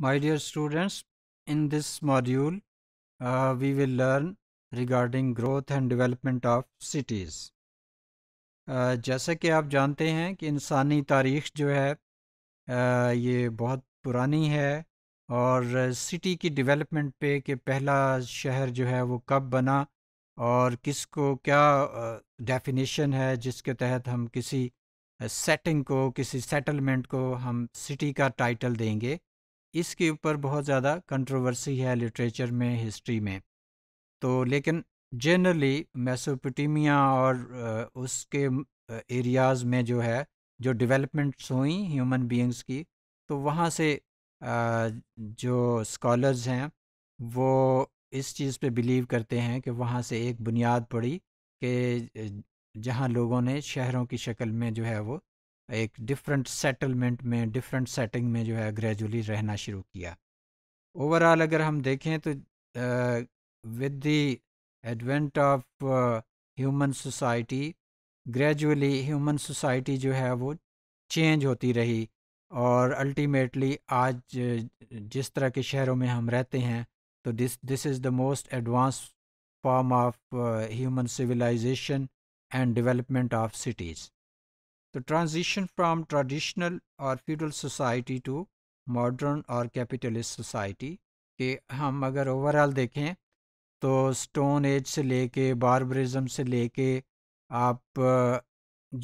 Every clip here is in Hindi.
My dear students, in this module, uh, we will learn regarding growth and development of cities. Uh, कि आप जानते हैं कि इंसानी तारीख जो है uh, ये बहुत पुरानी है और सिटी की डेवलपमेंट पे कि पहला शहर जो है वो कब बना और किसको क्या डेफिनेशन uh, है जिसके तहत हम किसी सेटिंग uh, को किसी सेटलमेंट को हम सिटी का टाइटल देंगे इसके ऊपर बहुत ज़्यादा कंट्रोवर्सी है लिटरेचर में हिस्ट्री में तो लेकिन जनरली मैसोपटीमिया और उसके एरियाज़ में जो है जो डेवलपमेंट्स हुई ह्यूमन बीइंग्स की तो वहाँ से जो स्कॉलर्स हैं वो इस चीज़ पे बिलीव करते हैं कि वहाँ से एक बुनियाद पड़ी कि जहाँ लोगों ने शहरों की शक्ल में जो है वो एक डिफरेंट सेटलमेंट में डिफरेंट सेटिंग में जो है ग्रेजुअली रहना शुरू किया ओवरऑल अगर हम देखें तो with the advent of human society gradually human society जो है वो चेंज होती रही और अल्टीमेटली आज जिस तरह के शहरों में हम रहते हैं तो this this is the most advance form of human civilisation and development of cities तो ट्रांजिशन फ्राम ट्रेडिशनल और फ्यूडल सोसाइटी टू मॉडर्न और कैपिटलिस्ट सोसाइटी कि हम अगर ओवरऑल देखें तो स्टोन एज से लेके बारबरिज्म से लेके आप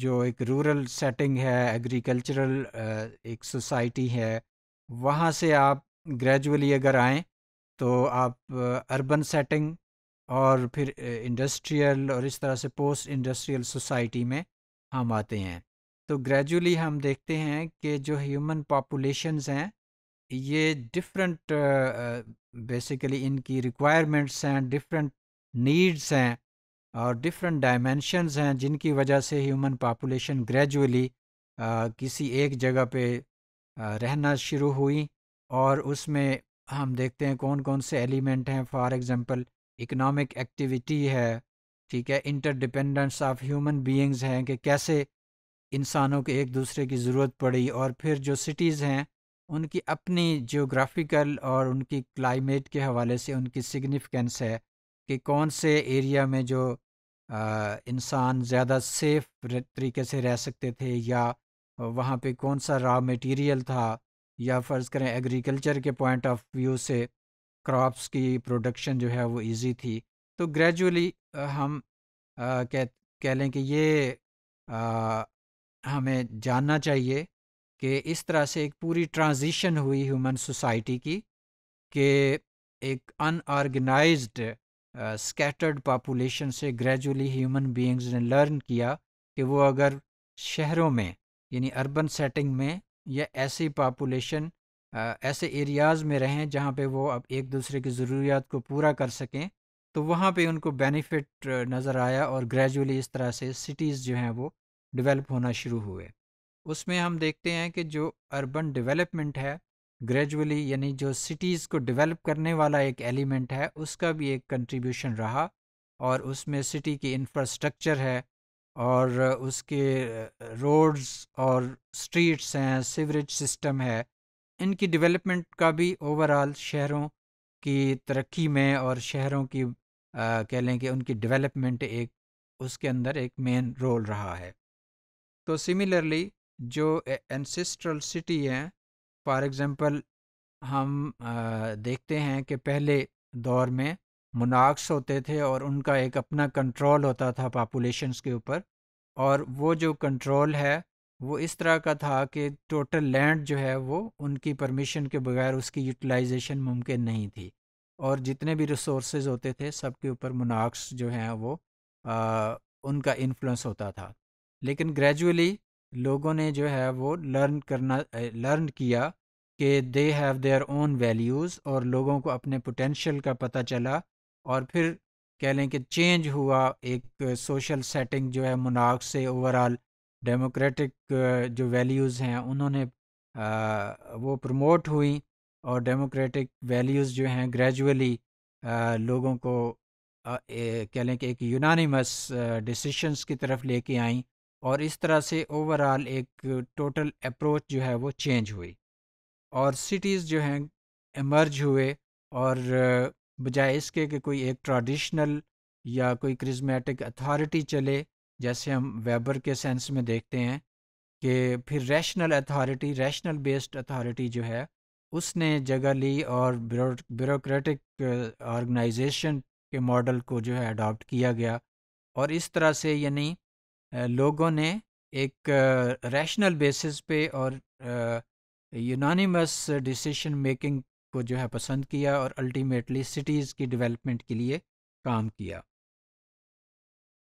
जो एक रूरल सेटिंग है एग्रीकल्चरल एक सोसाइटी है वहाँ से आप ग्रेजुअली अगर आएँ तो आप अर्बन सेटिंग और फिर इंडस्ट्रियल और इस तरह से पोस्ट इंडस्ट्रियल सोसाइटी में हम आते हैं तो ग्रेजुअली हम देखते हैं कि जो ह्यूमन पॉपुलेशंस हैं ये डिफरेंट बेसिकली इनकी रिक्वायरमेंट्स हैं डिफरेंट नीड्स हैं और डिफरेंट डायमेंशंस हैं जिनकी वजह से ह्यूमन पॉपुलेशन ग्रेजुअली किसी एक जगह पे uh, रहना शुरू हुई और उसमें हम देखते हैं कौन कौन से एलिमेंट हैं फॉर एग्जांपल इकोनॉमिक एक्टिविटी है ठीक है इंटरडिपेंडेंस ऑफ ह्यूमन बीइंग्स हैं कि कैसे इंसानों को एक दूसरे की ज़रूरत पड़ी और फिर जो सिटीज़ हैं उनकी अपनी जियोग्राफिकल और उनकी क्लाइमेट के हवाले से उनकी सिग्निफिकेंस है कि कौन से एरिया में जो इंसान ज़्यादा सेफ तरीके से रह सकते थे या वहाँ पे कौन सा रॉ मटेरियल था या फ़र्ज़ करें एग्रीकल्चर के पॉइंट ऑफ व्यू से क्रॉप्स की प्रोडक्शन जो है वो इजी थी तो ग्रेजुअली हम कह कह लें कि ये हमें जानना चाहिए कि इस तरह से एक पूरी ट्रांजिशन हुई ह्यूमन सोसाइटी की कि एक अनऑर्गेनाइज्ड स्कैटर्ड पापुलेशन से ग्रेजुअली ह्यूमन बीइंग्स ने लर्न किया कि वो अगर शहरों में यानी अर्बन सेटिंग में या ऐसी पापोलेशन ऐसे एरियाज़ में रहें जहाँ पे वो अब एक दूसरे की ज़रूरियात को पूरा कर सकें तो वहाँ पे उनको बेनिफिट नज़र आया और ग्रेजुअली इस तरह से सिटीज़ जो हैं वो डेवलप होना शुरू हुए उसमें हम देखते हैं कि जो अर्बन डेवलपमेंट है ग्रेजुअली यानी जो सिटीज़ को डेवलप करने वाला एक एलिमेंट है उसका भी एक कंट्रीब्यूशन रहा और उसमें सिटी की इंफ्रास्ट्रक्चर है और उसके रोड्स और स्ट्रीट्स हैं सीवरेज सिस्टम है इनकी डेवलपमेंट का भी ओवरऑल शहरों की तरक्की में और शहरों की कह लें कि उनकी डेवलपमेंट एक उसके अंदर एक मेन रोल रहा है तो सिमिलरली जो एंसेस्ट्रल सिटी हैं फॉर एग्ज़ाम्पल हम देखते हैं कि पहले दौर में मुनाक्स होते थे और उनका एक अपना कंट्रोल होता था पापुलेशंस के ऊपर और वो जो कंट्रोल है वो इस तरह का था कि टोटल लैंड जो है वो उनकी परमिशन के बगैर उसकी यूटिलाइजेशन मुमकिन नहीं थी और जितने भी रिसोर्स होते थे सब के ऊपर मुनाक्स जो हैं वो आ, उनका इन्फ्लुएंस होता था लेकिन ग्रेजुअली लोगों ने जो है वो लर्न करना लर्न किया कि they have their own values और लोगों को अपने पोटेंशियल का पता चला और फिर कह लें कि चेंज हुआ एक सोशल सेटिंग जो है मुनाक से ओवरऑल डेमोक्रेटिक जो वैल्यूज़ हैं उन्होंने आ, वो प्रमोट हुई और डेमोक्रेटिक वैल्यूज़ जो हैं ग्रेजुअली लोगों को कह लें कि एक यूनानिमस डिसीशंस की तरफ लेके आई और इस तरह से ओवरऑल एक टोटल अप्रोच जो है वो चेंज हुई और सिटीज़ जो हैं एमर्ज हुए और बजाय इसके कि कोई एक ट्रेडिशनल या कोई क्रिजमेटिक अथॉरिटी चले जैसे हम वेबर के सेंस में देखते हैं कि फिर rational authority rational based authority जो है उसने जगह ली और ब्यूरोक्रेटिक ऑर्गेनाइजेशन के मॉडल को जो है अडॉप्ट किया गया और इस तरह से यानी लोगों ने एक रैशनल बेसिस पे और यूनानिमस डिसीशन मेकिंग को जो है पसंद किया और अल्टीमेटली सिटीज़ की डेवलपमेंट के लिए काम किया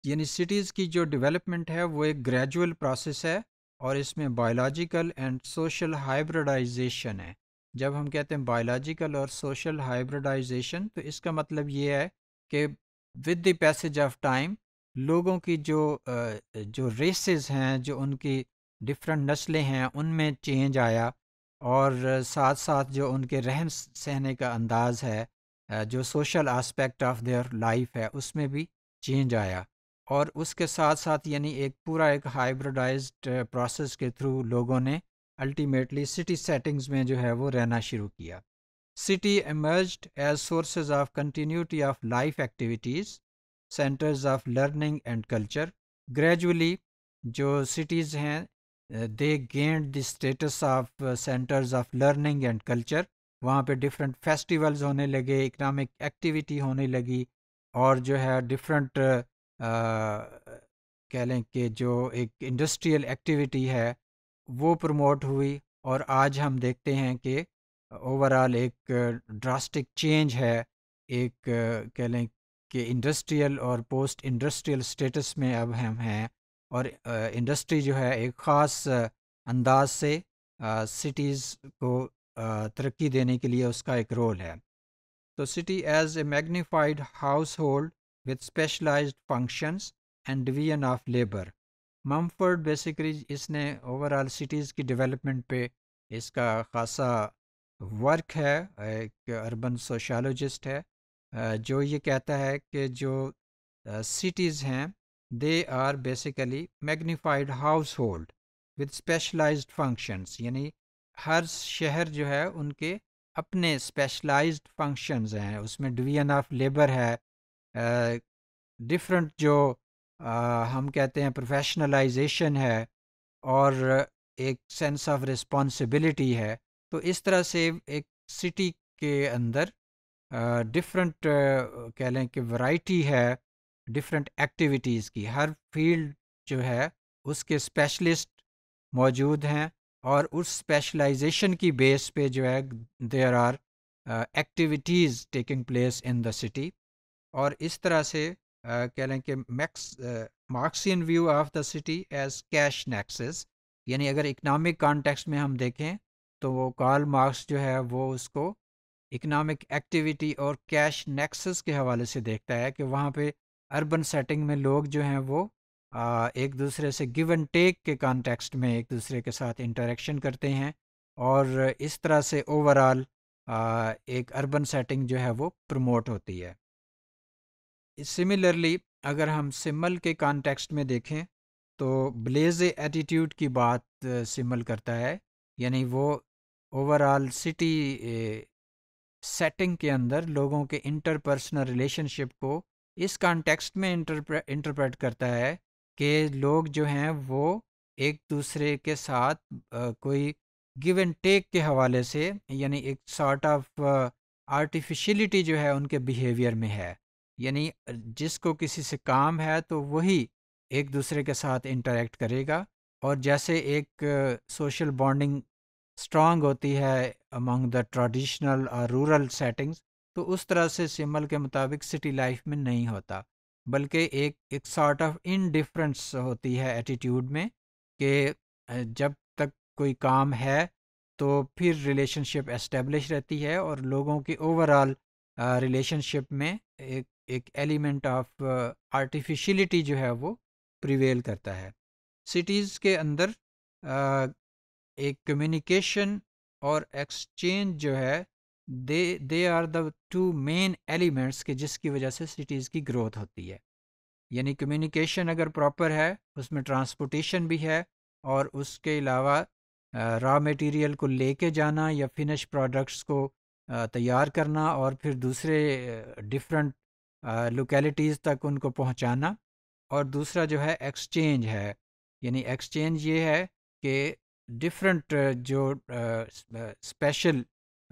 यानी सिटीज़ की जो डेवलपमेंट है वो एक ग्रेजुअल प्रोसेस है और इसमें बायोलॉजिकल एंड सोशल हाइब्रिडाइजेशन है जब हम कहते हैं बायोलॉजिकल और सोशल हाइब्रिडाइजेशन तो इसका मतलब ये है कि with the passage of time लोगों की जो जो रेसेस हैं जो उनकी डिफरेंट नस्लें हैं उनमें चेंज आया और साथ साथ जो उनके रहन सहने का अंदाज़ है जो social aspect of their life है उसमें भी चेंज आया और उसके साथ साथ यानी एक पूरा एक हाइब्रिडाइज्ड प्रोसेस के थ्रू लोगों ने अल्टीमेटली सिटी सेटिंग्स में जो है वो रहना शुरू किया city emerged as sources of continuity of life activities centres of learning and culture gradually जो सिटीज़ हैं they gained the status of centres of learning and culture वहाँ पे डिफरेंट फेस्टिवल्स होने लगे इकनॉमिक एक्टिविटी होने लगी और जो है डिफरेंट कह लें कि जो एक इंडस्ट्रियल एक्टिविटी है वो प्रमोट हुई और आज हम देखते हैं कि ओवरऑल एक ड्रास्टिक चेंज है एक कह लें कि इंडस्ट्रियल और पोस्ट इंडस्ट्रियल स्टेटस में अब हम हैं और इंडस्ट्री जो है एक ख़ास अंदाज से सिटीज़ को तरक्की देने के लिए उसका एक रोल है तो city as a magnified household with specialise functions and division of labour Mumford basically इसने ओवरऑल सिटीज़ की डेवलपमेंट पे इसका खासा वर्क है एक अर्बन सोशलॉजिस्ट है जो ये कहता है कि जो सिटीज़ हैं they are basically magnified household with specialise functions यानी हर शहर जो है उनके अपने स्पेशलाइज्ड फंक्शंस हैं उसमें डिवीजन ऑफ लेबर है डिफरेंट जो आ, हम कहते हैं प्रोफेशनलाइजेशन है और एक सेंस ऑफ रिस्पॉन्सिबिलिटी है तो इस तरह से एक सिटी के अंदर डिफरेंट कह लें कि वैरायटी है डिफरेंट एक्टिविटीज़ की हर फील्ड जो है उसके स्पेशलिस्ट मौजूद हैं और उस स्पेशलाइजेशन की बेस पे जो है there are activities taking place in the city और इस तरह से uh, कह लें कि Max Marxian view of the city as cash nexus यानी अगर इकनॉमिक कॉन्टेक्स्ट में हम देखें तो वो कार्ल मार्क्स जो है वो उसको इकनॉमिक एक्टिविटी और कैश नेक्सस के हवाले से देखता है कि वहाँ पे अर्बन सेटिंग में लोग जो हैं वो आ, एक दूसरे से गिव एंड टेक के कॉन्टेक्स्ट में एक दूसरे के साथ इंटरेक्शन करते हैं और इस तरह से ओवरऑल एक अर्बन सेटिंग जो है वो प्रमोट होती है सिमिलरली अगर हम सिमल के कॉन्टेक्स्ट में देखें तो ब्लेज एटीट्यूड की बात सिमल करता है यानी वो ओवरऑल सिटी सेटिंग के अंदर लोगों के इंटरपर्सनल रिलेशनशिप को इस कॉन्टेक्स्ट में इंटरप्रेट करता है कि लोग जो हैं वो एक दूसरे के साथ कोई गिव एंड टेक के हवाले से यानी एक सॉर्ट ऑफ आर्टिफिशलिटी जो है उनके बिहेवियर में है यानी जिसको किसी से काम है तो वही एक दूसरे के साथ इंटरेक्ट करेगा और जैसे एक सोशल बॉन्डिंग स्ट्रांग होती है अमंग द ट्रेडिशनल और रूरल सेटिंग्स तो उस तरह से सिमल के मुताबिक सिटी लाइफ में नहीं होता बल्कि एक एक सॉर्ट ऑफ इनडिफरेंस होती है एटीट्यूड में कि जब तक कोई काम है तो फिर रिलेशनशिप एस्टेब्लिश रहती है और लोगों की ओवरऑल रिलेशनशिप uh, में एक एक एलिमेंट ऑफ आर्टिफिशलिटी जो है वो प्रिवेल करता है सिटीज़ के अंदर uh, एक कम्युनिकेशन और एक्सचेंज जो है they they are the two main elements के जिसकी वजह से सिटीज़ की ग्रोथ होती है यानी कम्युनिकेशन अगर प्रॉपर है उसमें ट्रांसपोर्टेशन भी है और उसके अलावा रॉ मटेरियल को लेके जाना या फिनिश प्रोडक्ट्स को तैयार करना और फिर दूसरे डिफरेंट लोकेलिटीज़ तक उनको पहुंचाना और दूसरा जो है एक्सचेंज है यानी एक्सचेंज ये है कि डिफरेंट uh, जो स्पेशल uh,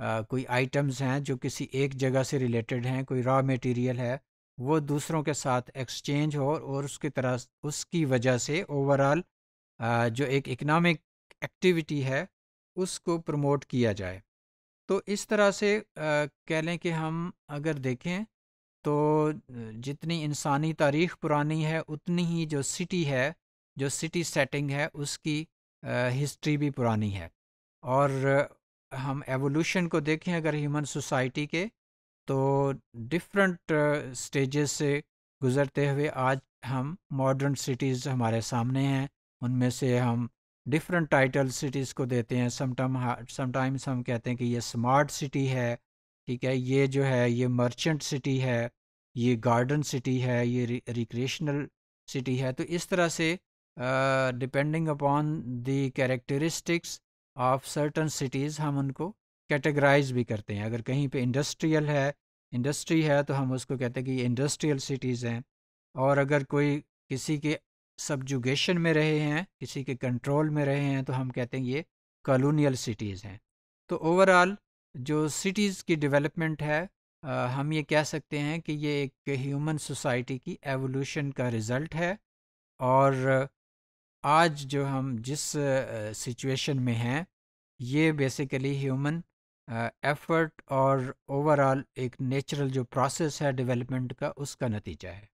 uh, कोई आइटम्स हैं जो किसी एक जगह से रिलेटेड हैं कोई रॉ मटेरियल है वो दूसरों के साथ एक्सचेंज हो और उसकी तरह उसकी वजह से ओवरऑल जो एक इकनॉमिक एक्टिविटी है उसको प्रमोट किया जाए तो इस तरह से कह लें कि हम अगर देखें तो जितनी इंसानी तारीख पुरानी है उतनी ही जो सिटी है जो सिटी सेटिंग है उसकी हिस्ट्री भी पुरानी है और हम एवोल्यूशन को देखें अगर ह्यूमन सोसाइटी के तो डिफरेंट स्टेजेस से गुज़रते हुए आज हम मॉडर्न सिटीज़ हमारे सामने हैं उनमें से हम डिफरेंट टाइटल सिटीज़ को देते हैं समटाम समटाइम्स हम कहते हैं कि ये स्मार्ट सिटी है ठीक है ये जो है ये मर्चेंट सिटी है ये गार्डन सिटी है ये रिक्रिएशनल सिटी है तो इस तरह से depending upon the characteristics of certain cities हम उनको कैटेगराइज भी करते हैं अगर कहीं पे इंडस्ट्रियल है इंडस्ट्री है तो हम उसको कहते हैं कि इंडस्ट्रियल सिटीज़ हैं और अगर कोई किसी के सब्जुगेशन में रहे हैं किसी के कंट्रोल में रहे हैं तो हम कहते हैं ये कॉलोनियल सिटीज़ हैं तो ओवरऑल जो सिटीज़ की डेवलपमेंट है आ, uh, हम ये कह सकते हैं कि ये एक ह्यूमन सोसाइटी की एवोल्यूशन का रिज़ल्ट है और आज जो हम जिस सिचुएशन में हैं ये बेसिकली ह्यूमन एफर्ट और ओवरऑल एक नेचुरल जो प्रोसेस है डेवलपमेंट का उसका नतीजा है